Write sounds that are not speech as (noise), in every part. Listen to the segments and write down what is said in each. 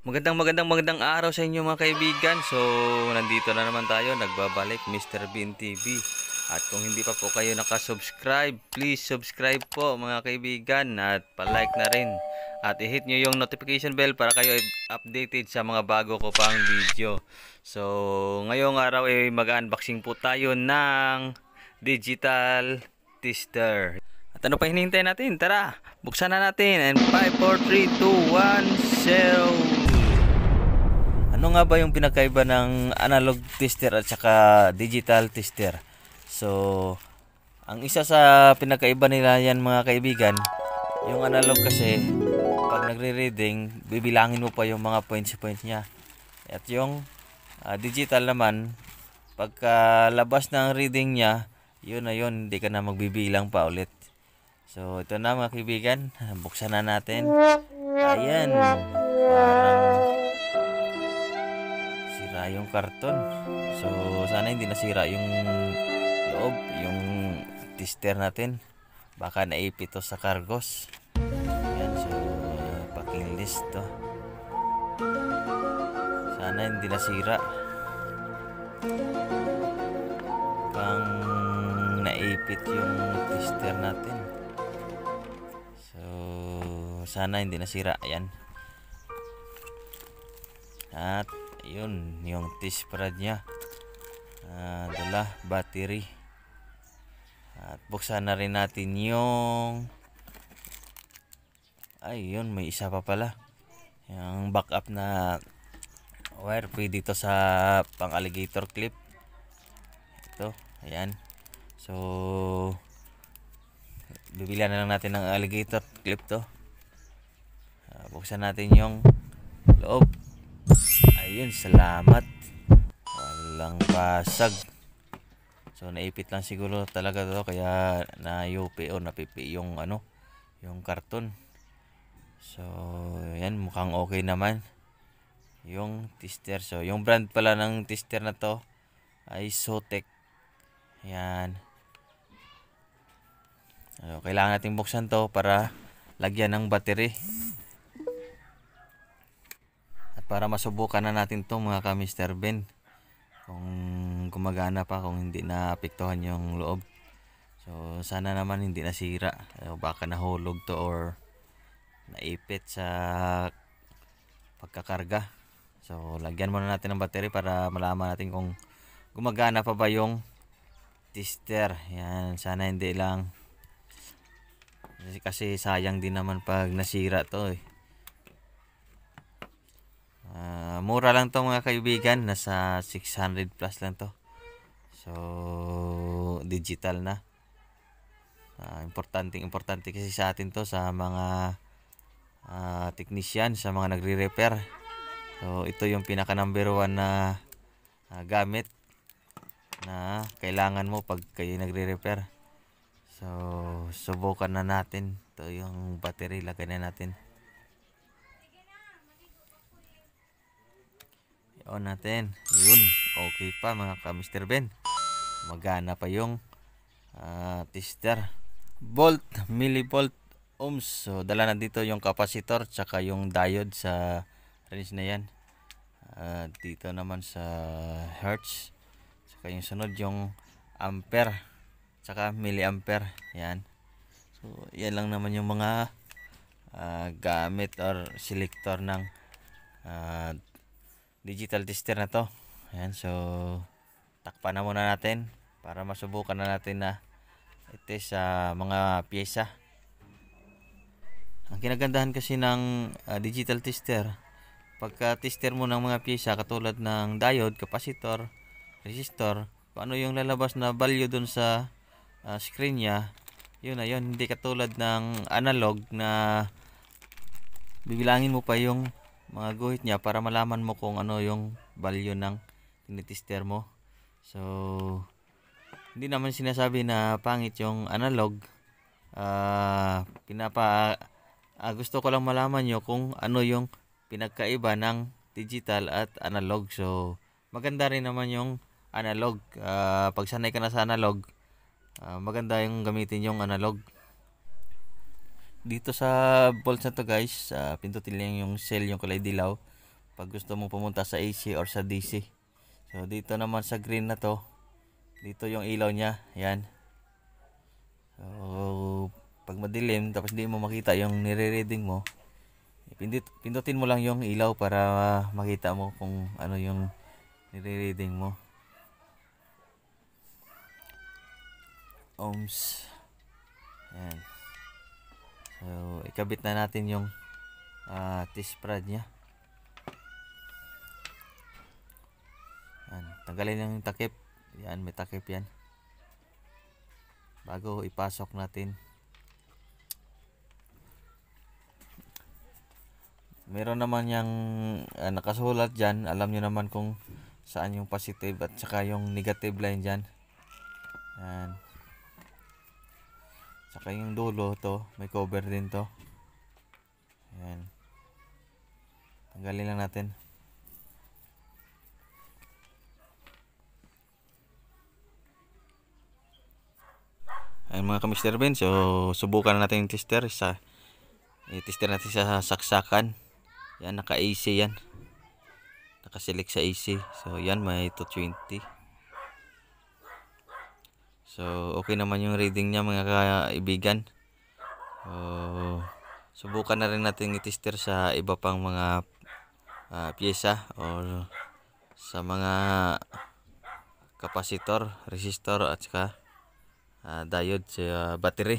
Magandang magandang magandang araw sa inyo mga kaibigan. So, nandito na naman tayo, nagbabalik Mr. Bean TV. At kung hindi pa po kayo nakasubscribe, please subscribe po mga kaibigan at palike na rin. At i-hit nyo yung notification bell para kayo updated sa mga bago ko pang video. So, ngayong araw ay eh, mag-unboxing po tayo ng digital tester. At ano pa hinihintay natin? Tara, buksan na natin. And 5, 4, 3, 2, 1, 0. Ano nga ba yung pinakaiba ng analog tester at saka digital tester? So, ang isa sa pinakaiba nila yan mga kaibigan, yung analog kasi, pag nagre-reading, bibilangin mo pa yung mga points-points niya. At yung uh, digital naman, pagkalabas ng reading niya, yun na yun, hindi ka na magbibilang pa ulit. So, ito na mga kaibigan, (laughs) buksan na natin. Ayan, parang uh, yung karton. So sana hindi nasira yung loob, yung tester natin. Baka naipito sa cargos. Yan, so packing list to. Sana hindi nasira. Pang naipit yung tester natin. So sana hindi nasira. yan At yun yung test prod nya uh, ah, dala battery at buksan na rin natin yung ay yun may isa pa pala yung backup na wire pwede dito sa pang alligator clip ito ayan so bibilihan na lang natin ng alligator clip to uh, buksan natin yung loob ayun salamat walang basag so naipit lang siguro talaga to kaya na UPO napipi yung ano yung karton so yan mukhang okay naman yung tester so yung brand pala ng tester na to ay Sotec yan so, kailangan nating buksan to para lagyan ng battery para masubukan na natin to mga ka Mr. Ben kung gumagana pa kung hindi na apektuhan yung loob so sana naman hindi nasira so, baka nahulog to or naipit sa pagkakarga so lagyan muna natin ng battery para malaman natin kung gumagana pa ba yung tester yan sana hindi lang kasi sayang din naman pag nasira to eh Uh, mura lang to mga kaibigan. Nasa 600 plus lang to. So, digital na. Uh, importante, importante kasi sa atin to sa mga uh, technician, sa mga nagre-repair. So, ito yung pinaka number one na uh, gamit na kailangan mo pag kayo nagre-repair. So, subukan na natin. Ito yung battery, lagay na natin. on natin yun okay pa mga ka Mr. Ben magana pa yung uh, tester volt millivolt ohms so dala na dito yung capacitor tsaka yung diode sa range na yan uh, dito naman sa hertz tsaka yung sunod yung ampere tsaka milliampere yan so yan lang naman yung mga uh, gamit or selector ng uh, digital tester na to ayan so takpan na muna natin para masubukan na natin na itest sa mga pyesa ang kinagandahan kasi ng uh, digital tester pagka tester mo ng mga pyesa katulad ng diode, capacitor resistor, kung ano yung lalabas na value dun sa uh, screen niya yun na yun hindi katulad ng analog na bibilangin mo pa yung mga guhit niya para malaman mo kung ano yung value ng tinitister mo. So, hindi naman sinasabi na pangit yung analog. Uh, pinapa uh, gusto ko lang malaman nyo kung ano yung pinagkaiba ng digital at analog. So, maganda rin naman yung analog. Uh, pag sanay ka na sa analog, uh, maganda yung gamitin yung analog dito sa bolts na to guys uh, pindutin lang yung cell yung kulay dilaw pag gusto mong pumunta sa AC or sa DC so dito naman sa green na to dito yung ilaw nya yan so pag madilim tapos hindi mo makita yung nire-reading mo pindut pindutin mo lang yung ilaw para makita mo kung ano yung nire-reading mo ohms yan So, ikabit na natin yung uh, ah, test prod niya. Yan, tanggalin yung takip. Yan, may takip yan. Bago ipasok natin. Meron naman yung uh, ah, nakasulat dyan. Alam nyo naman kung saan yung positive at saka yung negative line dyan. Yan. Saka yung dulo to, may cover din to. Ayan. Tanggalin lang natin. Ayan mga ka-Mr. Ben, so subukan natin yung tester. Sa, i-tester natin sa saksakan. Yan, naka-AC yan. Naka-select sa AC. So yan, may 220. So, okay naman yung reading niya mga kaibigan. So, subukan na rin natin itester sa iba pang mga uh, pyesa or sa mga kapasitor, resistor at saka uh, diode sa uh, battery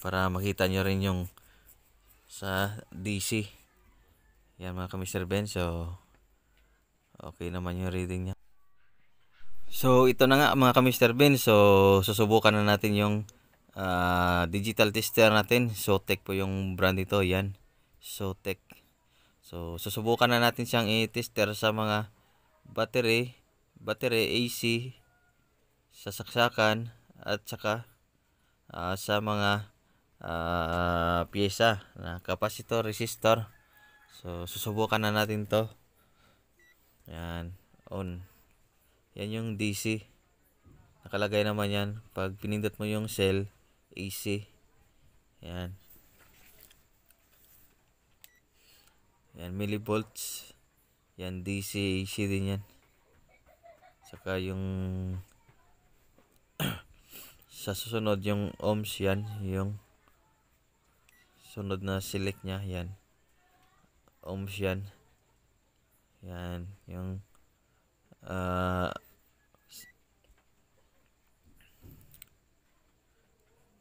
para makita nyo rin yung sa DC. Yan mga kamister Ben. So, okay naman yung reading niya. So ito na nga mga ka-Mr. Ben. So susubukan na natin yung uh, digital tester natin. Sotec po yung brand nito. Yan. Sotec. So susubukan na natin siyang i-tester sa mga battery, battery AC, sasaksakan at saka uh, sa mga uh, pyesa na capacitor, resistor. So susubukan na natin 'to. Yan, on. Yan yung DC. Nakalagay naman yan. Pag pinindot mo yung cell, AC. Yan. Yan, millivolts. Yan, DC, AC din yan. Saka yung (clears throat) sa susunod yung ohms yan, yung sunod na select niya yan. Ohms yan. Yan, yung uh,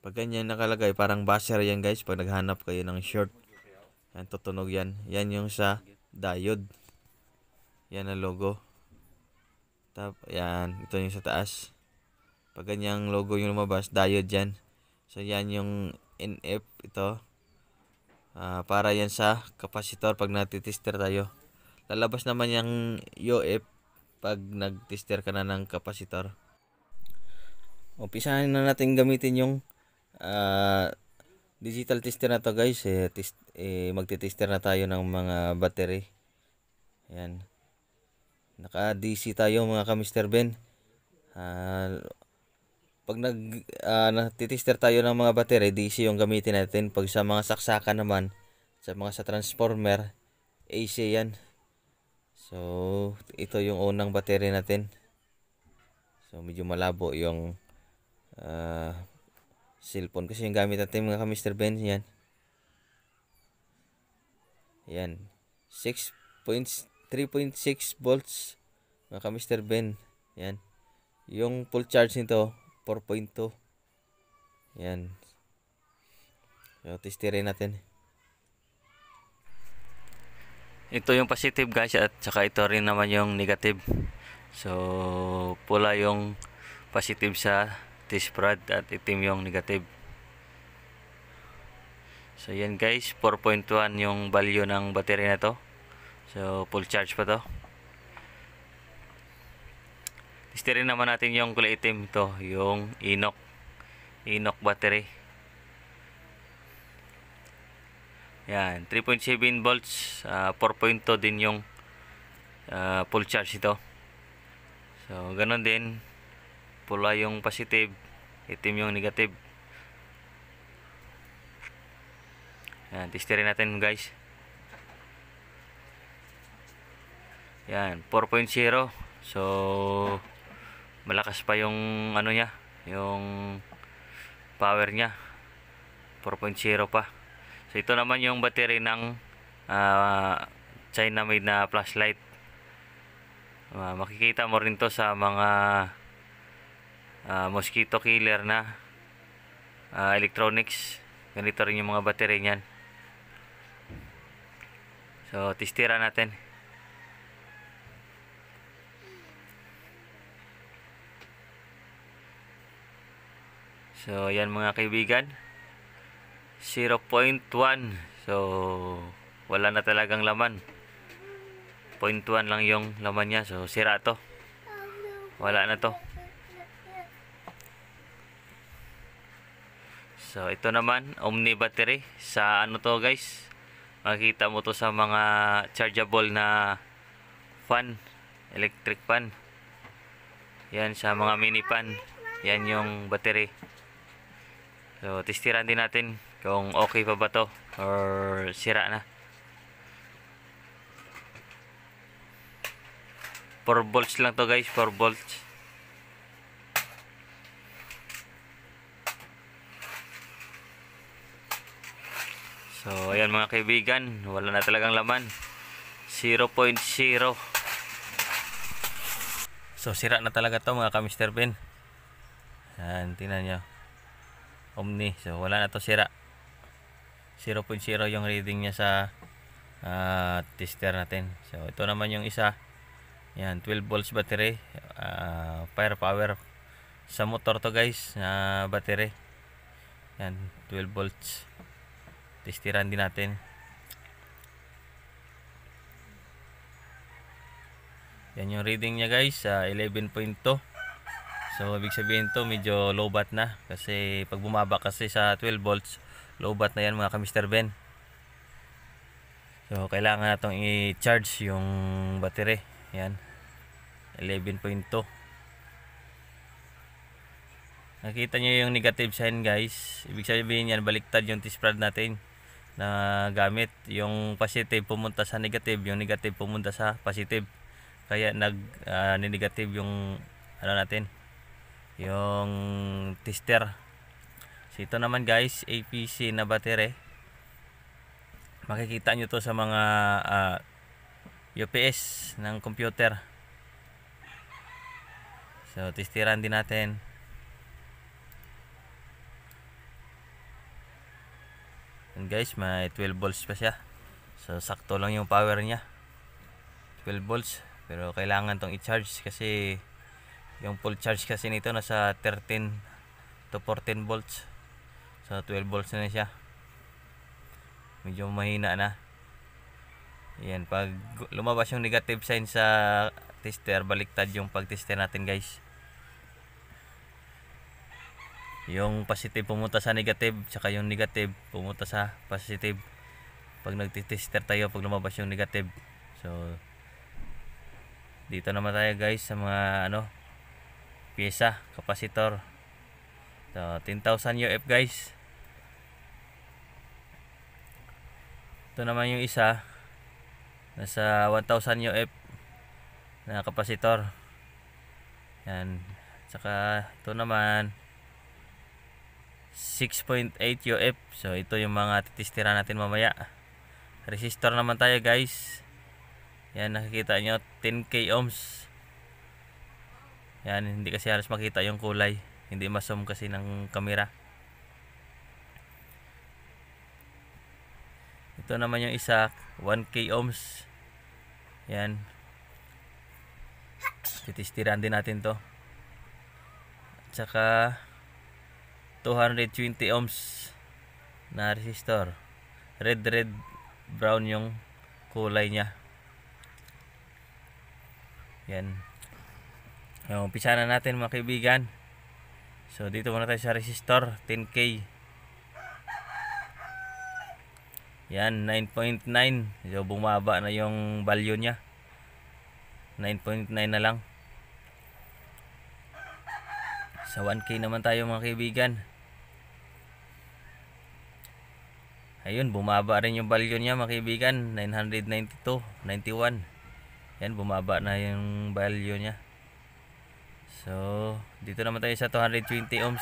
pag ganyan nakalagay parang basher yan guys pag naghanap kayo ng short yan tutunog yan yan yung sa diode yan ang logo Tap, yan ito yung sa taas pag ganyang logo yung lumabas diode yan so yan yung NF ito uh, para yan sa kapasitor pag natitester tayo lalabas naman yung UF pag nag-tester ka na ng kapasitor. Umpisahan na natin gamitin yung uh, digital tester na to guys. Eh, test, eh, magte-tester na tayo ng mga battery. Ayan. Naka-DC tayo mga ka-Mr. Ben. Uh, pag nag uh, ah, natitester tayo ng mga battery, DC yung gamitin natin. Pag sa mga saksakan naman, sa mga sa transformer, AC yan. So, ito yung unang battery natin. So, medyo malabo yung uh, cellphone. Kasi yung gamit natin mga ka-Mr. Ben, yan. Yan. 3.6 volts mga ka-Mr. Ben. Yan. Yung full charge nito, 4.2. Yan. So, testirin natin ito yung positive guys at saka ito rin naman yung negative so pula yung positive sa T-spread at itim yung negative so yan guys 4.1 yung value ng battery na to so full charge pa to testirin naman natin yung kulay itim to yung inok inok battery Yan, 3.7 volts, uh, ah, 4.2 din yung uh, full charge ito. So, ganun din. Pula yung positive, itim yung negative. Yan, testerin natin guys. Yan, 4.0. So, malakas pa yung ano niya, yung power niya. 4.0 pa. So ito naman yung battery ng uh, China made na flashlight. Uh, makikita mo rin to sa mga uh, mosquito killer na uh, electronics. Ganito rin yung mga battery niyan. So testira natin. So, yan mga kaibigan. 0.1 so wala na talagang laman 0.1 lang yung laman niya so sira to wala na to so ito naman omni battery sa ano to guys makikita mo to sa mga chargeable na fan electric fan yan sa mga mini fan yan yung battery so testiran din natin kung okay pa ba to or sira na. four bolts lang to guys, four bolts So, ayan mga kaibigan, wala na talagang laman. 0.0 So, sira na talaga to mga ka-Mr. Ben. Ayan, tingnan nyo. Omni. So, wala na to sira. 0.0 yung reading niya sa uh, tester natin. So ito naman yung isa. Yan, 12 volts battery, uh, ah, firepower sa motor to guys na uh, battery. Yan, 12 volts. Testiran din natin. Yan yung reading niya guys, uh, 11.2. So ibig sabihin to medyo low bat na kasi pag bumaba kasi sa 12 volts lobat na yan mga ka-Mr. Ben so kailangan natong i-charge yung battery yan 11.2 nakita nyo yung negative sign guys ibig sabihin yan baliktad yung T-Sprad natin na gamit yung positive pumunta sa negative yung negative pumunta sa positive kaya nag uh, negative yung ano natin yung tester So ito naman guys, APC na batere. Makikita nyo to sa mga uh, ah, UPS ng computer. So testiran din natin. And guys, may 12 volts pa siya. So sakto lang yung power niya. 12 volts. Pero kailangan tong i-charge kasi yung full charge kasi nito nasa 13 to 14 volts sa 12 volts na siya. Medyo mahina na. Ayan, pag lumabas yung negative sign sa tester, baliktad yung pag-tester natin guys. Yung positive pumunta sa negative, saka yung negative pumunta sa positive. Pag nag-tester tayo, pag lumabas yung negative. So, dito naman tayo guys sa mga ano, pyesa, kapasitor. So, 10,000 UF guys. Ito naman yung isa. Nasa 1000 UF na kapasitor. Yan. saka ito naman 6.8 UF. So ito yung mga titistira natin mamaya. Resistor naman tayo guys. Yan nakikita nyo 10k ohms. Yan hindi kasi halos makita yung kulay. Hindi masom kasi ng kamera. Ito naman yung isa, 1k ohms. Yan. Titistiran din natin to. At saka 220 ohms na resistor. Red, red, brown yung kulay niya. Yan. Yung umpisa na natin mga kaibigan. So dito muna tayo sa resistor 10k. Yan, 9.9. So, bumaba na yung value niya. 9.9 na lang. Sa 1K naman tayo mga kaibigan. Ayun, bumaba rin yung value niya mga kaibigan. 992, 91. Yan, bumaba na yung value niya. So, dito naman tayo sa 220 ohms.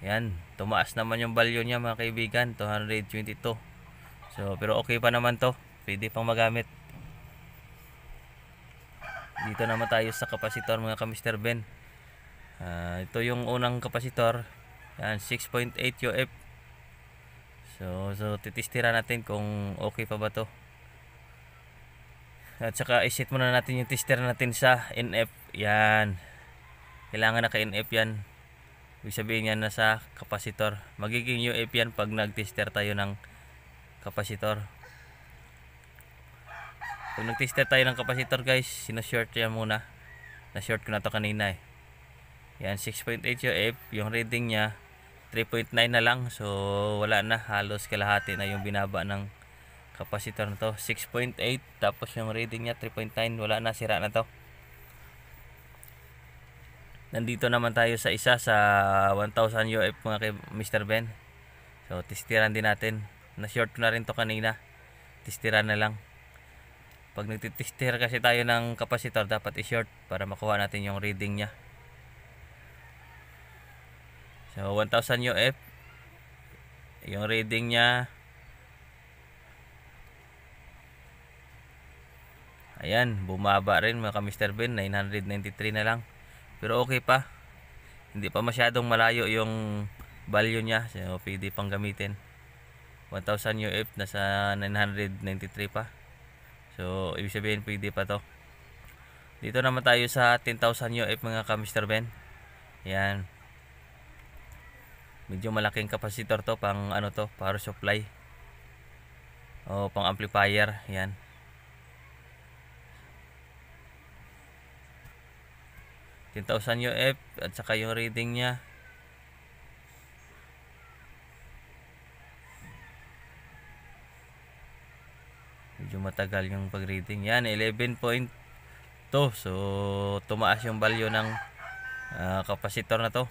Yan, tumaas naman yung value niya mga kaibigan, 222. So, pero okay pa naman to. Pwede pang magamit. Dito naman tayo sa kapasitor mga ka-Mr. Ben. Uh, ito yung unang kapasitor. Yan, 6.8 UF. So, so titistira natin kung okay pa ba to. At saka i-set muna natin yung tester natin sa NF. Yan. Kailangan naka-NF yan Ibig sabihin yan sa kapasitor. Magiging UF yan pag nag-tester tayo ng kapasitor. Pag nag-tester tayo ng kapasitor guys, sinashort yan muna. Na-short ko na to kanina eh. Yan, 6.8 UF. Yung reading niya, 3.9 na lang. So, wala na. Halos kalahati na yung binaba ng kapasitor na to. 6.8. Tapos yung reading niya, 3.9. Wala na. Sira na to nandito naman tayo sa isa sa 1000 UF mga kay Mr. Ben so tistiran din natin na short na rin to kanina tistiran na lang pag nagtitester kasi tayo ng kapasitor dapat i-short para makuha natin yung reading niya so 1000 UF yung reading niya ayan bumaba rin mga ka Mr. Ben 993 na lang pero okay pa. Hindi pa masyadong malayo yung value niya. So, pwede pang gamitin. 1,000 UF nasa 993 pa. So, ibig sabihin pwede pa to. Dito naman tayo sa 10,000 UF mga ka Mr. Ben. Yan. Medyo malaking kapasitor to pang ano to, power supply. O pang amplifier, yan. 10,000 UF at saka yung reading niya medyo matagal yung pag reading yan 11.2 so tumaas yung value ng uh, ah, kapasitor na to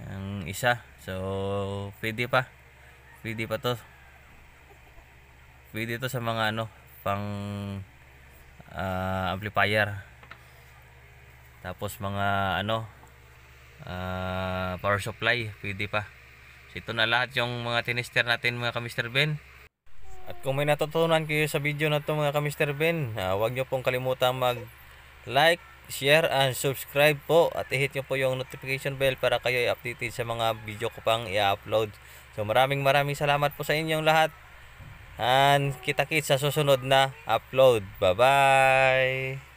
ang isa so pwede pa pwede pa to pwede to sa mga ano pang uh, amplifier tapos mga ano uh, power supply pwede pa so ito na lahat yung mga tinister natin mga kamister Ben at kung may natutunan kayo sa video na to mga kamister Ben uh, huwag nyo pong kalimutan mag like share and subscribe po at ihit hit nyo po yung notification bell para kayo i-updated sa mga video ko pang i-upload. So maraming maraming salamat po sa inyong lahat and kita-kits sa susunod na upload. Bye-bye!